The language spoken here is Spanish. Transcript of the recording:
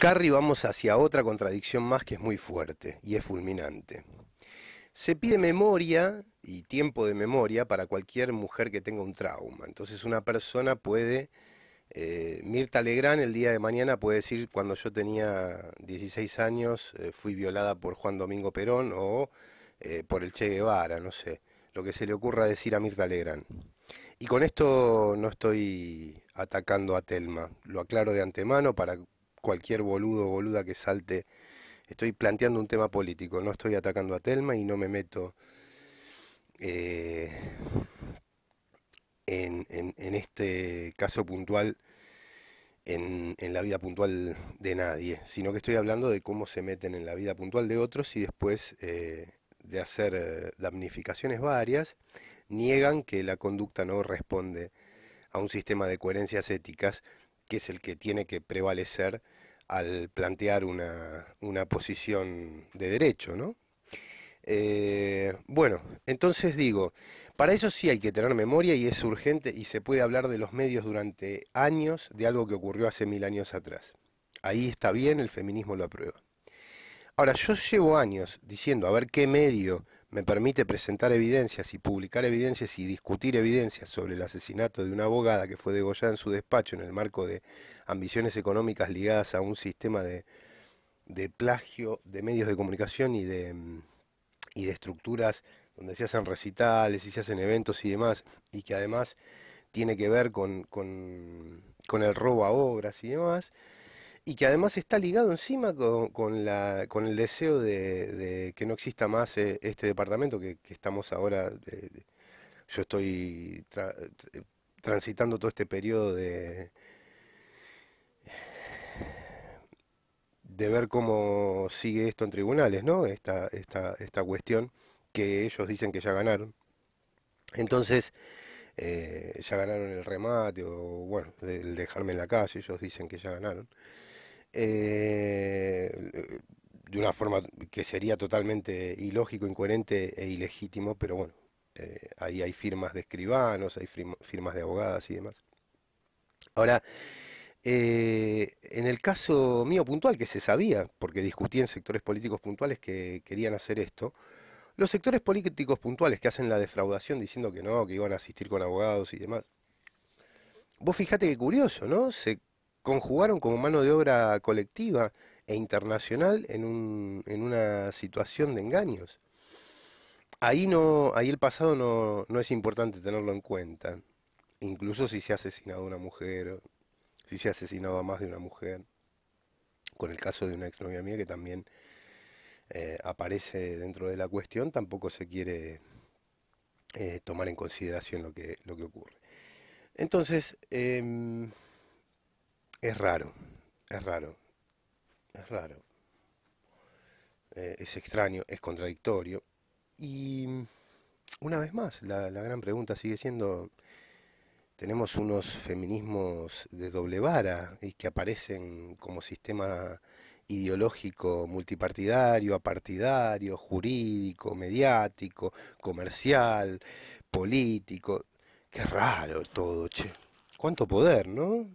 Carrie vamos hacia otra contradicción más que es muy fuerte y es fulminante. Se pide memoria y tiempo de memoria para cualquier mujer que tenga un trauma. Entonces una persona puede, eh, Mirta Legrand el día de mañana puede decir, cuando yo tenía 16 años eh, fui violada por Juan Domingo Perón o eh, por el Che Guevara, no sé, lo que se le ocurra decir a Mirta Legrand. Y con esto no estoy atacando a Telma, lo aclaro de antemano para cualquier boludo o boluda que salte. Estoy planteando un tema político, no estoy atacando a Telma y no me meto eh, en, este caso puntual, en, la vida puntual de nadie, sino que estoy hablando de cómo se meten en la vida puntual de otros y después eh, de hacer eh, damnificaciones varias, niegan que la conducta no responde a un sistema de coherencias éticas que es el que tiene que prevalecer al plantear una, posición de derecho, ¿no? Eh, bueno, entonces digo, para eso sí hay que tener memoria y es urgente y se puede hablar de los medios durante años de algo que ocurrió hace mil años atrás. Ahí está bien, el feminismo lo aprueba. Ahora, yo llevo años diciendo a ver qué medio me permite presentar evidencias y publicar evidencias y discutir evidencias sobre el asesinato de una abogada que fue degollada en su despacho en el marco de ambiciones económicas ligadas a un sistema de, plagio de medios de comunicación y de, mm, y de estructuras donde se hacen recitales y se hacen eventos y demás, y que además tiene que ver con, con, con el robo a obras y demás y que además está ligado encima con, el deseo de, que no exista más eh, este departamento que, estamos ahora, yo estoy eh, transitando todo este periodo de, de ver cómo sigue esto en tribunales, ¿no? Esta, esta, esta cuestión que ellos dicen que ya ganaron. Entonces, eh, ya ganaron el remate o, bueno, el dejarme en la calle, ellos dicen que ya ganaron. Eh, de una forma que sería totalmente ilógico, incoherente e ilegítimo, pero bueno, eh, ahí hay firmas de escribanos, hay firmas de abogadas y demás. Ahora, eh, en el caso mío puntual, que se sabía, porque discutí en sectores políticos puntuales que querían hacer esto, los sectores políticos puntuales que hacen la defraudación diciendo que no, que iban a asistir con abogados y demás, vos fíjate qué curioso, ¿no? conjugaron como mano de obra colectiva e internacional en, una situación de engaños. Ahí, no, ahí el pasado no, es importante tenerlo en cuenta, incluso si se ha asesinado a una mujer, si se ha asesinado a más de una mujer, con el caso de una exnovia mía que también eh, aparece dentro de la cuestión, tampoco se quiere eh, tomar en consideración lo que, lo que ocurre. Entonces, em, es raro, es raro, es raro. Eh, es extraño, es contradictorio. Y una vez más, la, la, gran pregunta sigue siendo, tenemos unos feminismos de doble vara y que aparecen como sistema ideológico multipartidario, apartidario, jurídico, mediático, comercial, político. Qué raro todo, che. Cuánto poder, ¿no?